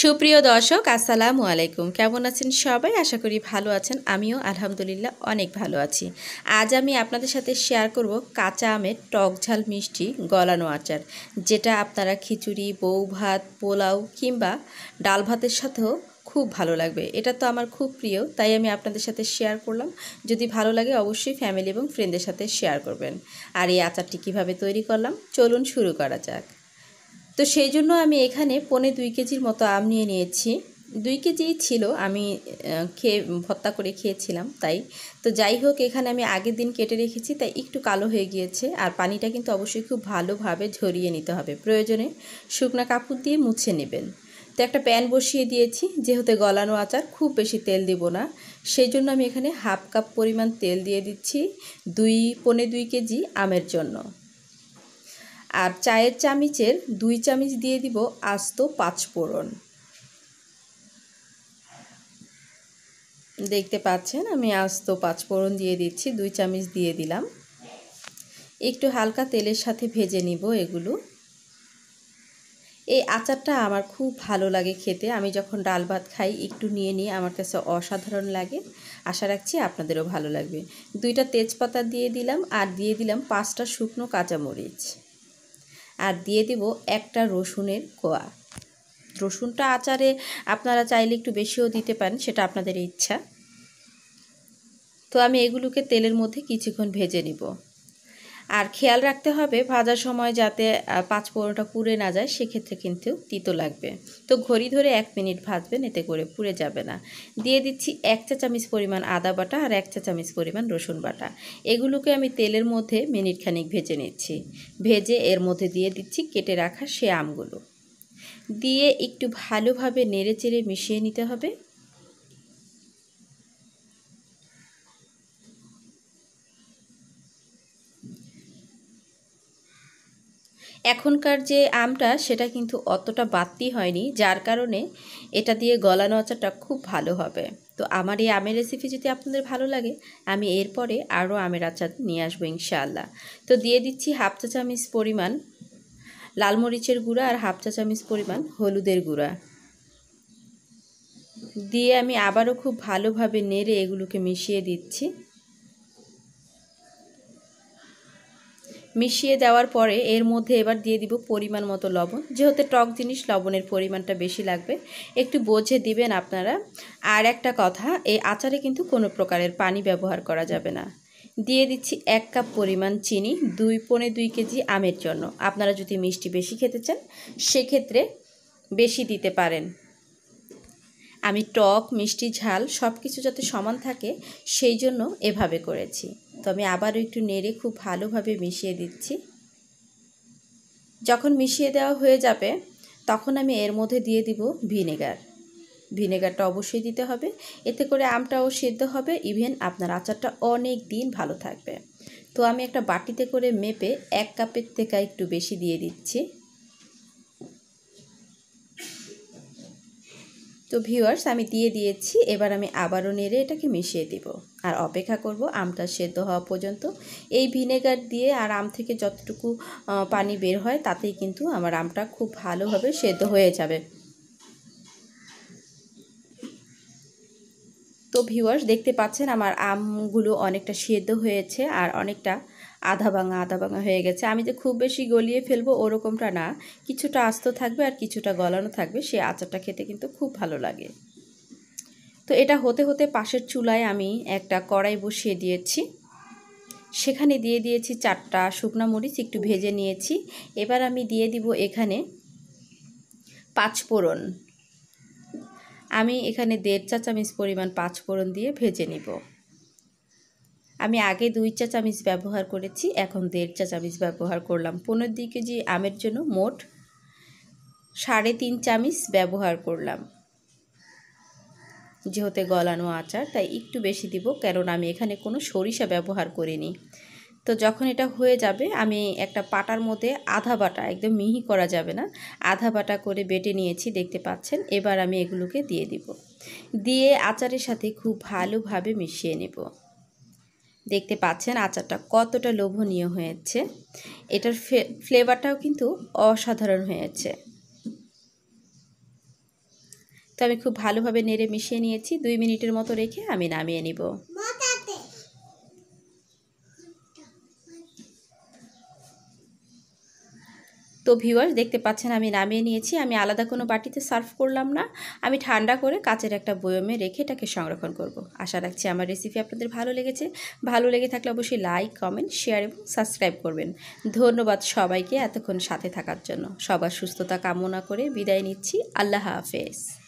সুপ্রিয় দর্শক আসসালামু আলাইকুম কেমন আছেন সবাই আশা করি ভালো আছেন আমিও আলহামদুলিল্লাহ অনেক ভালো আছি আজ আমি আপনাদের সাথে শেয়ার করব কাঁচা আমের টক ঝাল মিষ্টি গলানো আচার যেটা আপনারা খিচুড়ি বউ ভাত পোলাও কিংবা ডাল ভাতের সাথেও খুব ভালো লাগবে এটা তো আমার খুব প্রিয় তাই আমি আপনাদের সাথে শেয়ার করলাম যদি ভালো লাগে অবশ্যই ফ্যামিলি এবং ফ্রেন্ডের সাথে শেয়ার করবেন আর এই আচারটি কিভাবে তৈরি করলাম চলুন শুরু করা যাক তো সেই জন্য আমি এখানে পনে দুই কেজির মতো আম নিয়ে নিয়েছি দুই কেজি ছিল আমি খেয়ে ভত্তা করে খেয়েছিলাম তাই তো যাই হোক এখানে আমি আগের দিন কেটে রেখেছি তাই একটু কালো হয়ে গিয়েছে আর পানিটা কিন্তু অবশ্যই খুব ভালোভাবে ঝরিয়ে নিতে হবে প্রয়োজনে শুকনো কাপড় দিয়ে মুছে নেবেন তো একটা প্যান বসিয়ে দিয়েছি যেহেতু গলানো আচার খুব বেশি তেল দিব না সেই জন্য আমি এখানে হাফ কাপ পরিমাণ তেল দিয়ে দিচ্ছি দুই পনে দুই কেজি আমের জন্য আর চায়ের চামিচের দুই চামিচ দিয়ে দিব আস্ত পাঁচফোড়ন দেখতে পাচ্ছেন আমি আস্ত পাঁচফোড়ন দিয়ে দিচ্ছি দুই চামিচ দিয়ে দিলাম একটু হালকা তেলের সাথে ভেজে নিব এগুলো এই আচারটা আমার খুব ভালো লাগে খেতে আমি যখন ডাল ভাত খাই একটু নিয়ে নিয়ে আমার কাছে অসাধারণ লাগে আশা রাখছি আপনাদেরও ভালো লাগবে দুইটা তেজপাতা দিয়ে দিলাম আর দিয়ে দিলাম পাঁচটা শুকনো কাঁচামরিচ আর দিয়ে দেব একটা রসুনের কোয়া রসুনটা আচারে আপনারা চাইলে একটু বেশিও দিতে পারেন সেটা আপনাদের ইচ্ছা তো আমি এগুলোকে তেলের মধ্যে কিছুক্ষণ ভেজে নিব আর খেয়াল রাখতে হবে ভাজার সময় যাতে পাঁচ পুড়ে না যায় সেক্ষেত্রে কিন্তু তিতো লাগবে তো ঘড়ি ধরে এক মিনিট ভাজবেন এতে করে পুড়ে যাবে না দিয়ে দিচ্ছি এক চা চামচ পরিমাণ আদা বাটা আর এক চা চামচ পরিমাণ রসুন বাটা এগুলোকে আমি তেলের মধ্যে মিনিট খানিক ভেজে নিচ্ছি ভেজে এর মধ্যে দিয়ে দিচ্ছি কেটে রাখা সে আমগুলো দিয়ে একটু ভালোভাবে নেড়ে চেড়ে মিশিয়ে নিতে হবে এখনকার যে আমটা সেটা কিন্তু অতটা বাতি হয়নি যার কারণে এটা দিয়ে গলা নচাটা খুব ভালো হবে তো আমার এই আমের রেসিপি যদি আপনাদের ভালো লাগে আমি এরপরে আরও আমের আচার নিয়ে আসবো ইনশাআল্লাহ তো দিয়ে দিচ্ছি হাফ চা চামিচ পরিমাণ লালমরিচের গুঁড়া আর হাফ চা চামিচ পরিমাণ হলুদের গুঁড়া দিয়ে আমি আবারও খুব ভালোভাবে নেড়ে এগুলোকে মিশিয়ে দিচ্ছি মিশিয়ে দেওয়ার পরে এর মধ্যে এবার দিয়ে দিব পরিমাণ মতো লবণ যেহেতু টক জিনিস লবণের পরিমাণটা বেশি লাগবে একটু বোঝে দিবেন আপনারা আর একটা কথা এই আচারে কিন্তু কোনো প্রকারের পানি ব্যবহার করা যাবে না দিয়ে দিচ্ছি এক কাপ পরিমাণ চিনি দুই পনে দুই কেজি আমের জন্য আপনারা যদি মিষ্টি বেশি খেতে চান সেক্ষেত্রে বেশি দিতে পারেন আমি টক মিষ্টি ঝাল সব কিছু যাতে সমান থাকে সেই জন্য এভাবে করেছি তো আমি আবারও একটু নেড়ে খুব ভালোভাবে মিশিয়ে দিচ্ছি যখন মিশিয়ে দেওয়া হয়ে যাবে তখন আমি এর মধ্যে দিয়ে দিব ভিনেগার ভিনেগারটা অবশ্যই দিতে হবে এতে করে আমটাও সেদ্ধ হবে ইভেন আপনার আচারটা অনেক দিন ভালো থাকবে তো আমি একটা বাটিতে করে মেপে এক কাপের থেকে একটু বেশি দিয়ে দিচ্ছি তো ভিউয়ার্স আমি দিয়ে দিয়েছি এবার আমি আবারও নেড়ে এটাকে মিশিয়ে দিব আর অপেক্ষা করব আমটা সেদ্ধ হওয়া পর্যন্ত এই ভিনেগার দিয়ে আর আম থেকে যতটুকু পানি বের হয় তাতেই কিন্তু আমার আমটা খুব ভালোভাবে সেদ্ধ হয়ে যাবে তো ভিউয়ার্স দেখতে পাচ্ছেন আমার আমগুলো অনেকটা সেদ্ধ হয়েছে আর অনেকটা আধা ভাঙা আধা ভাঙা হয়ে গেছে আমি যে খুব বেশি গলিয়ে ফেলবো ওরকমটা না কিছুটা আস্ত থাকবে আর কিছুটা গলানো থাকবে সেই আচারটা খেতে কিন্তু খুব ভালো লাগে তো এটা হতে হতে পাশের চুলায় আমি একটা কড়াই বসিয়ে দিয়েছি সেখানে দিয়ে দিয়েছি চারটা শুকনা মরিচ একটু ভেজে নিয়েছি এবার আমি দিয়ে দিব এখানে পাঁচফোড়ন আমি এখানে দেড় চা চামিচ পরিমাণ পাঁচফোড়ন দিয়ে ভেজে নিব আমি আগে দুই চা চামিচ ব্যবহার করেছি এখন দেড় চা চামিচ ব্যবহার করলাম পনেরো দুই কেজি আমের জন্য মোট সাড়ে তিন চামিজ ব্যবহার করলাম যেহেতু গলানো আচার তাই একটু বেশি দিব কারণ আমি এখানে কোনো সরিষা ব্যবহার করিনি তো যখন এটা হয়ে যাবে আমি একটা পাটার মধ্যে আধা বাটা একদম মিহি করা যাবে না আধা বাটা করে বেটে নিয়েছি দেখতে পাচ্ছেন এবার আমি এগুলোকে দিয়ে দিব দিয়ে আচারের সাথে খুব ভালোভাবে মিশিয়ে নেব দেখতে পাচ্ছেন আচারটা কতটা লোভনীয় হয়েছে এটার ফ্লেভারটাও কিন্তু অসাধারণ হয়েছে তো আমি খুব ভালোভাবে নেড়ে মিশিয়ে নিয়েছি দুই মিনিটের মতো রেখে আমি নামিয়ে নিব তো ভিউয়ার্স দেখতে পাচ্ছেন আমি নামিয়ে নিয়েছি আমি আলাদা কোনো বাটিতে সার্ভ করলাম না আমি ঠান্ডা করে কাচের একটা বয়মে রেখে এটাকে সংরক্ষণ করব আশা রাখছি আমার রেসিপি আপনাদের ভালো লেগেছে ভালো লেগে থাকলে অবশ্যই লাইক কমেন্ট শেয়ার এবং সাবস্ক্রাইব করবেন ধন্যবাদ সবাইকে এতক্ষণ সাথে থাকার জন্য সবার সুস্থতা কামনা করে বিদায় নিচ্ছি আল্লাহ হাফেজ